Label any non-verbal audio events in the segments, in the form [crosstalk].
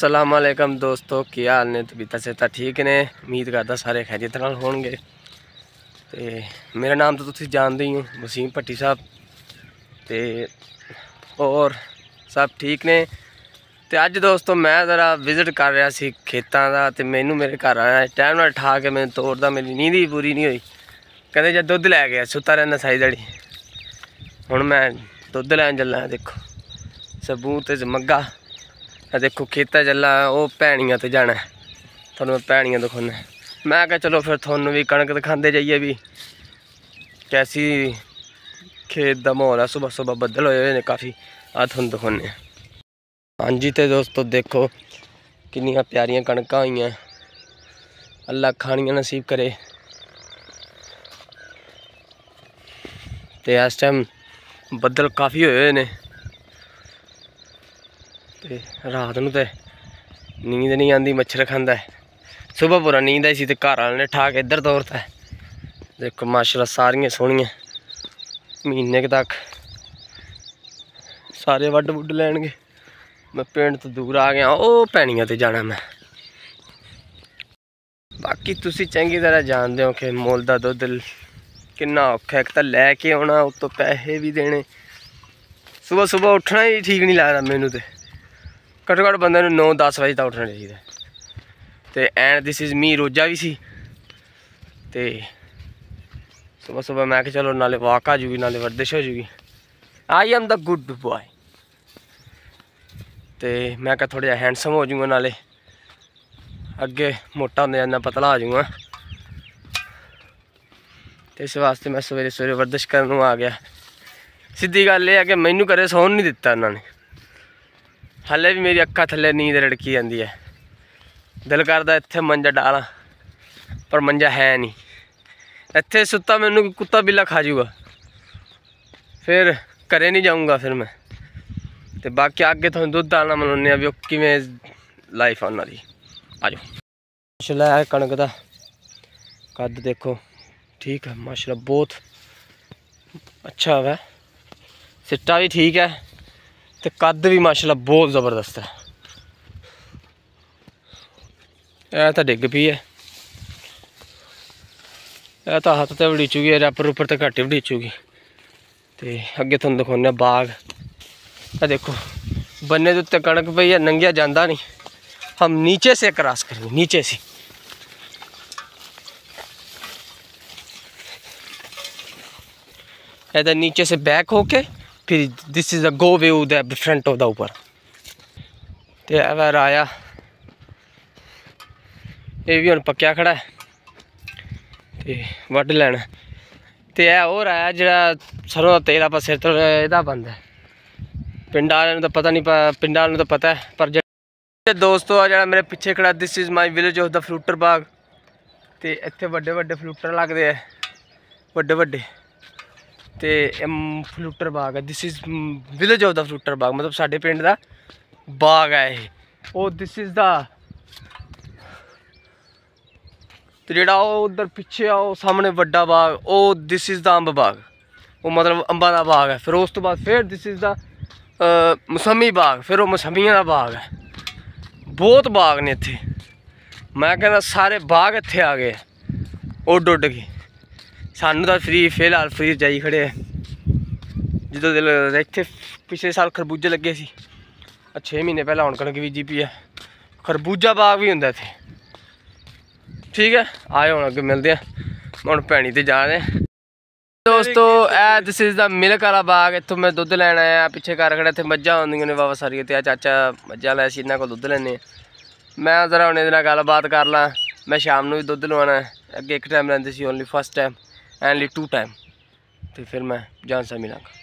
ਅਸਲਾਮ ਅਲੈਕਮ ਦੋਸਤੋ ਕੀ ਹਾਲ ਨੇ ਤਬੀਤਾ ਤਾਂ ਠੀਕ ਨੇ ਉਮੀਦ ਕਰਦਾ ਸਾਰੇ ਖੈਰੀਅਤ ਨਾਲ ਹੋਣਗੇ ਤੇ ਮੇਰਾ ਨਾਮ ਤਾਂ ਤੁਸੀਂ ਜਾਣਦੇ ਹੀ ਹੋ ਵਸੀਮ ਭੱਟੀ ਸਾਹਿਬ ਤੇ ਹੋਰ ਸਭ ਠੀਕ ਨੇ ਤੇ ਅੱਜ ਦੋਸਤੋ ਮੈਂ ਜ਼ਰਾ ਵਿਜ਼ਿਟ ਕਰ ਰਿਹਾ ਸੀ ਖੇਤਾਂ ਦਾ ਤੇ ਮੈਨੂੰ ਮੇਰੇ ਘਰ ਆਇਆ ਟਾਈਮ ਨਾਲ ਠਾ ਕੇ ਮੈਂ ਤੋੜਦਾ ਮੇਰੀ ਨੀਂਦ ਹੀ ਪੂਰੀ ਨਹੀਂ ਹੋਈ ਕਹਿੰਦੇ ਜੇ ਦੁੱਧ ਲੈ ਗਿਆ ਸੁੱਤਾ ਰਹਿੰਦਾ ਸਾਈ ਦੜੀ ਹੁਣ ਮੈਂ ਦੁੱਧ ਲੈਣ ਚੱਲਾਂ ਦੇਖੋ ਸਬੂਤ ਤੇ ਮੱਗਾ ਆ ਦੇਖੋ ਖੇਤਾ ਜੱਲਾ ਉਹ ਪੈਣੀਆਂ ਤੇ ਜਾਣਾ ਤੁਹਾਨੂੰ ਮੈਂ ਪੈਣੀਆਂ ਦਿਖਾਉਣਾ ਮੈਂ ਕਿਹਾ ਚਲੋ ਫਿਰ ਤੁਹਾਨੂੰ ਵੀ ਕਣਕ ਦਿਖਾਉਂਦੇ ਜਾਈਏ ਵੀ ਕੈਸੀ ਖੇਤ ਦਾ ਮਾਹੌਲ ਆ ਸਵੇਰ ਸਵੇਰ ਬੱਦਲ ਹੋਏ ਹੋਏ ਨੇ ਕਾਫੀ ਆ ਤੁਹਾਨੂੰ ਦਿਖਾਉਣੇ ਹਾਂਜੀ ਤੇ ਦੋਸਤੋ ਦੇਖੋ ਕਿੰਨੀਆਂ ਪਿਆਰੀਆਂ ਕਣਕਾਂ ਹੋਈਆਂ ਅੱਲਾ ਖਾਣੀਆਂ ਨਸੀਬ ਕਰੇ ਤੇ ਇਸ ਟਾਈਮ ਬੱਦਲ ਕਾਫੀ ਹੋਏ ਹੋਏ ਨੇ ਤੇ ਰਾਤ ਨੂੰ ਤੇ ਨੀਂਦ ਨਹੀਂ ਆਂਦੀ ਮੱਛਰ ਖਾਂਦਾ ਸਵੇਰ ਪੂਰਾ ਨੀਂਦ ਆਈ ਸੀ ਤੇ ਘਰ ਵਾਲੇ ਨੇ ਠਾਕ ਇੱਧਰ ਤੋਰਤਾ ਦੇਖੋ ਮਾਸ਼ਾਅੱਲਾ ਸਾਰੀਆਂ ਸੋਹਣੀਆਂ ਮਹੀਨੇ ਤੱਕ ਸਾਰੇ ਵੱਡ ਵੁੱਡ ਲੈਣਗੇ ਮੈਂ ਪਿੰਡ ਤੋਂ ਦੂਰ ਆ ਗਿਆ ਉਹ ਪੈਣੀਆਂ ਤੇ ਜਾਣਾ ਮੈਂ ਬਾਕੀ ਤੁਸੀਂ ਚੰਗੀ ਤਰ੍ਹਾਂ ਜਾਣਦੇ ਹੋ ਕਿ ਮੋਲ ਦਾ ਦੁੱਧ ਕਿੰਨਾ ਔਖਾ ਹੈ ਤਾਂ ਲੈ ਕੇ ਆਉਣਾ ਉਤੋਂ ਪੈਸੇ ਵੀ ਦੇਣੇ ਸਵੇਰ ਸਵੇਰ ਉੱਠਣਾ ਹੀ ਠੀਕ ਨਹੀਂ ਲੱਗਦਾ ਮੈਨੂੰ ਤੇ ਘੱਟੋ ਘੱਟ ਬੰਦੇ ਨੂੰ 9-10 ਵਜੇ ਤੱਕ ਉੱਠਣਾ ਚਾਹੀਦਾ ਤੇ and this is me Roja ਵੀ ਸੀ ਤੇ ਸਵੇਰ ਸਵੇਰ ਮੈਂ ਕਿ ਚਲੋ ਨਾਲੇ ਵਾਕ ਆ ਜੂਗੀ ਨਾਲੇ ਵਰਦਿਸ਼ ਹੋ ਜੂਗੀ I am the good boy ਤੇ ਮੈਂ ਕਿ ਥੋੜਾ ਜਿਹਾ ਹੈਂਡਸਮ ਹੋ ਜੂਗਾ ਨਾਲੇ ਅੱਗੇ ਮੋਟਾ ਹੁੰਦਾ ਜਾਂਦਾ ਪਤਲਾ ਆ ਜੂਗਾ ਤੇ ਇਸ ਵਾਸਤੇ ਮੈਂ ਸਵੇਰੇ ਸਵੇਰੇ ਵਰਦਿਸ਼ ਕਰਨ ਨੂੰ ਆ ਗਿਆ ਸਿੱਧੀ ਗੱਲ ਇਹ ਆ ਕਿ ਮੈਨੂੰ ਕਰੇ ਸੌਣ ਨਹੀਂ ਦਿੱਤਾ ਇਹਨਾਂ ਨੇ ਹੱਲੇ ਵੀ ਮੇਰੀ ਅੱਖਾਂ ਥੱਲੇ ਨੀਂਦ ਰੜਕੀ ਜਾਂਦੀ ਹੈ ਦਿਲ ਕਰਦਾ ਇੱਥੇ ਮੰਜਾ ਡਾਲਾਂ ਪਰ ਮੰਜਾ ਹੈ ਨਹੀਂ ਇੱਥੇ ਸੁੱਤਾ ਮੈਨੂੰ ਕੁੱਤਾ ਬਿੱਲਾ ਖਾ ਜਾਊਗਾ ਫਿਰ ਘਰੇ ਨਹੀਂ ਜਾਊਂਗਾ ਫਿਰ ਮੈਂ ਤੇ ਬਾਕੀ ਅੱਗੇ ਤੁਹਾਨੂੰ ਦੁੱਧ ਆਣਾ ਮਨਾਉਂਦੇ ਆ ਵੀ ਕਿਵੇਂ ਲਾਈਫ ਉਹਨਾਂ ਦੀ ਆਜੋ ਮਾਸ਼ਾਅੱਲਾ ਕਣਕ ਦਾ ਕੱਦ ਦੇਖੋ ਠੀਕ ਹੈ ਮਾਸ਼ਾਅੱਲਾ ਬਹੁਤ ਅੱਛਾ ਹੈ ਸਿੱਟਾ ਵੀ ਠੀਕ ਹੈ ਤੇ ਕੱਦ ਵੀ ਮਾਸ਼ਾਅੱਲਾ ਬਹੁਤ ਜ਼ਬਰਦਸਤ ਹੈ ਇਹ ਤਾਂ ਡਿੱਗ ਪਈ ਹੈ ਇਹ ਤਾਂ ਹੱਥ ਤੇ ਵੜੀਚੂਗੀ ਰੈਪਰ ਉੱਪਰ ਤੇ ਘੱਟ ਵੜੀਚੂਗੀ ਤੇ ਅੱਗੇ ਤੁਹਾਨੂੰ ਦਿਖਾਉਂਦੇ ਬਾਗ ਇਹ ਦੇਖੋ ਬੰਨੇ ਦੇ ਉੱਤੇ ਕਣਕ ਪਈ ਹੈ ਨੰਗਿਆ ਜਾਂਦਾ ਨਹੀਂ हम नीचे से क्रॉस करेंगे नीचे से ऐसा नीचे से बैक होके फिर this is the go view the front of the ਉਪਰ ਤੇ ਐਵੇਂ ਰਾਇਆ ਇਹ ਵੀ ਹੁਣ ਪੱਕਿਆ ਖੜਾ ਹੈ ਤੇ ਵੱਢ ਲੈਣਾ ਤੇ ਇਹ ਹੋਰ ਆਇਆ ਜਿਹੜਾ ਸਰੋਂ ਦਾ ਤੇਲ ਆਪਾਂ ਸਿਰ ਤੋਂ ਇਹਦਾ ਬੰਦਾ ਪਿੰਡ ਵਾਲਿਆਂ ਨੂੰ ਤਾਂ ਪਤਾ ਨਹੀਂ ਪਿੰਡ ਵਾਲਿਆਂ ਨੂੰ ਤਾਂ ਪਤਾ ਪਰ ਜਿਹੜੇ ਦੋਸਤੋ ਆ ਜਿਹੜਾ ਮੇਰੇ ਪਿੱਛੇ ਖੜਾ this is my village of the ਫਲੂਟਰ ਬਾਗ ਤੇ ਇੱਥੇ ਵੱਡੇ ਵੱਡੇ ਫਲੂਟਰ ਲੱਗਦੇ ਆ ਵੱਡੇ ਵੱਡੇ ਤੇ ਫਲੂਟਰ ਬਾਗ ਹੈ this is village of the ਫਲੂਟਰ ਬਾਗ ਮਤਲਬ ਸਾਡੇ ਪਿੰਡ ਦਾ ਬਾਗ ਹੈ ਇਹ ਉਹ ਥਿਸ ਇਜ਼ ਦਾ ਤੇ ਜਿਹੜਾ ਉਹ ਉਧਰ ਪਿੱਛੇ ਆ ਉਹ ਸਾਹਮਣੇ ਵੱਡਾ ਬਾਗ ਉਹ ਥਿਸ ਇਜ਼ ਦਾ ਅੰਬ ਬਾਗ ਉਹ ਮਤਲਬ ਅੰਬਾਂ ਦਾ ਬਾਗ ਹੈ ਫਿਰ ਉਸ ਤੋਂ ਬਾਅਦ ਫਿਰ ਥਿਸ ਇਜ਼ ਦਾ ਮਸਮੀ ਬਾਗ ਫਿਰ ਉਹ ਮਸਮੀਆਂ ਦਾ ਬਾਗ ਹੈ ਬਹੁਤ ਬਾਗ ਨੇ ਇੱਥੇ ਮੈਂ ਕਹਿੰਦਾ ਸਾਰੇ ਬਾਗ ਇੱਥੇ ਆ ਗਏ ਉੱਡ ਉੱਡ ਕੇ ਸਾਨੂੰ ਤਾਂ ਫ੍ਰੀ ਫਿਲਹਾਲ ਫ੍ਰੀ ਜਾਈ ਖੜੇ ਆ ਜਦੋਂ ਦਿਲ ਇੱਥੇ ਪਿਛਲੇ ਸਾਲ ਖਰਬੂਜੇ ਲੱਗੇ ਸੀ ਆ 6 ਮਹੀਨੇ ਪਹਿਲਾਂ ਹੁਣ ਕਣਕ ਵੀ ਜੀਪੀ ਆ ਖਰਬੂਜਾ ਬਾਗ ਵੀ ਹੁੰਦਾ ਇੱਥੇ ਠੀਕ ਹੈ ਆਏ ਹੁਣ ਅੱਗੇ ਮਿਲਦੇ ਆ ਹੁਣ ਪੈਣੀ ਤੇ ਜਾ ਰਹੇ ਦੋਸਤੋ ਇਹ ਦਿਸ ਇਜ਼ ਦਾ ਮਿਲਕ ਵਾਲਾ ਬਾਗ ਇੱਥੋਂ ਮੈਂ ਦੁੱਧ ਲੈਣ ਆਇਆ ਪਿੱਛੇ ਘਰ ਖੜਾ ਇੱਥੇ ਮੱਝਾਂ ਹੁੰਦੀਆਂ ਨੇ ਵਾਵਾ ਸਾਰੀਆਂ ਤੇ ਆ ਚਾਚਾ ਮੱਝਾਂ ਲੈ ਸੀ ਇਹਨਾਂ ਕੋਲ ਦੁੱਧ ਲੈਣੇ ਮੈਂ ਜ਼ਰਾ ਉਹਨੇ ਦੇ ਨਾਲ ਗੱਲਬਾਤ ਕਰ ਲਾਂ ਮੈਂ ਸ਼ਾਮ ਨੂੰ ਵੀ ਦੁੱਧ ਲਵਾਉਣਾ ਅੱਗੇ ਇੱਕ ਟਾਈਮ ਲੈਂਦੇ ਸੀ only first time only two time ਤੇ ਫਿਰ ਮੈਂ ਜਾਨ ਸਾ ਮਿਲਾਂਗਾ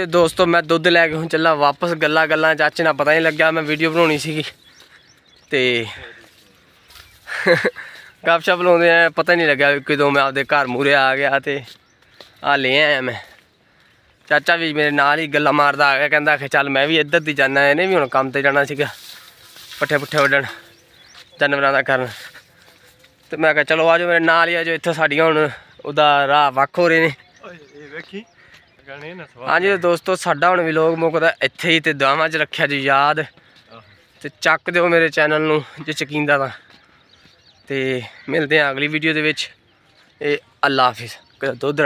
ਇਹ ਦੋਸਤੋ ਮੈਂ ਦੁੱਧ ਲੈ ਕੇ ਹੁਣ ਚੱਲਾ ਵਾਪਸ ਗੱਲਾਂ ਗੱਲਾਂ ਚਾਚੇ ਨਾ ਪਤਾ ਨਹੀਂ ਲੱਗਿਆ ਮੈਂ ਵੀਡੀਓ ਬਣਾਉਣੀ ਸੀਗੀ ਤੇ [laughs] ਗੱਪਸ਼ਪ ਲਾਉਂਦੇ ਆ ਪਤਾ ਨਹੀਂ ਲੱਗਿਆ ਕਿਦੋਂ ਮੈਂ ਆਪਦੇ ਘਰ ਮੂਰੇ ਆ ਗਿਆ ਤੇ ਆ ਲੈ ਆਇਆ ਮੈਂ ਚਾਚਾ ਵੀ ਮੇਰੇ ਨਾਲ ਹੀ ਗੱਲਾਂ ਮਾਰਦਾ ਆ ਗਿਆ ਕਹਿੰਦਾ ਕਿ ਚੱਲ ਮੈਂ ਵੀ ਇੱਧਰ ਦੀ ਜਾਣਾ ਇਹਨੇ ਵੀ ਹੁਣ ਕੰਮ ਤੇ ਜਾਣਾ ਸੀਗਾ ਪੱਠੇ ਪੁੱਠੇ ਵੱਢਣ ਜਾਨਵਰਾਂ ਦਾ ਕਰਨ ਤੇ ਮੈਂ ਕਿਹਾ ਚਲੋ ਆਜੋ ਮੇਰੇ ਨਾਲ ਹੀ ਆਜੋ ਇੱਥੇ ਸਾਡੀਆਂ ਹੁਣ ਉਹਦਾ ਰਾਹ ਵੱਖ ਹੋ ਰਹੇ ਨੇ ਇਹ ਵੇਖੀ ਗਣੇ ਨਾ ਸਵਾਲ ਹਾਂਜੀ ਦੋਸਤੋ ਸਾਡਾ ਹੁਣ ਵੀ ਲੋਗ ਮੁਕਦਾ ਇੱਥੇ ਹੀ ਤੇ ਦਵਾਵਾਂ 'ਚ ਰੱਖਿਆ ਜੀ ਯਾਦ ਤੇ ਚੱਕ ਦਿਓ ਮੇਰੇ ਚੈਨਲ ਨੂੰ ਜੇ ਚਕੀਂਦਾ ਤਾਂ ਤੇ ਮਿਲਦੇ ਆਂ ਅਗਲੀ ਵੀਡੀਓ ਦੇ ਵਿੱਚ ਇਹ ਅੱਲਾ ਹਾਫਿਜ਼ ਦੁੱਧ